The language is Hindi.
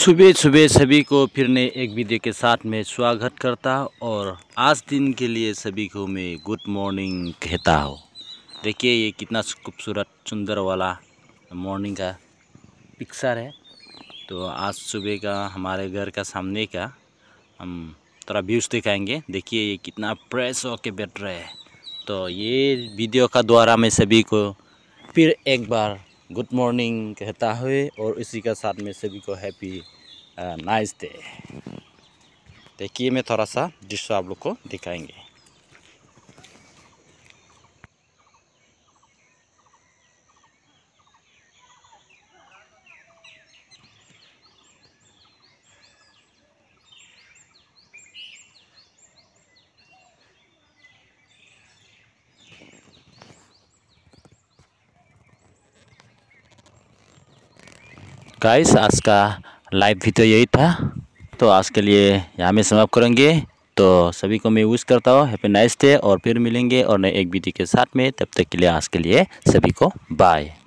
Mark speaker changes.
Speaker 1: सुबह सुबह सभी को फिर ने एक वीडियो के साथ में स्वागत करता और आज दिन के लिए सभी को मैं गुड मॉर्निंग कहता हूँ देखिए ये कितना खूबसूरत सुंदर वाला मॉर्निंग का पिक्चर है तो आज सुबह का हमारे घर का सामने का हम थोड़ा व्यूज़ दिखाएंगे देखिए ये कितना फ्रेश होके बैठ रहे हैं तो ये वीडियो का द्वारा मैं सभी को फिर एक बार गुड मॉर्निंग कहता हुए और इसी के साथ में सभी को हैप्पी नाइस डे देखिए मैं थोड़ा सा दृश्य आप लोग को दिखाएंगे गाइस आज का लाइव वीडियो यही था तो आज के लिए यहाँ में समाप्त करेंगे तो सभी को मैं विश करता हूँ हैप्पी नाइस डे और फिर मिलेंगे और नए एक वीडियो के साथ में तब तक के लिए आज के लिए सभी को बाय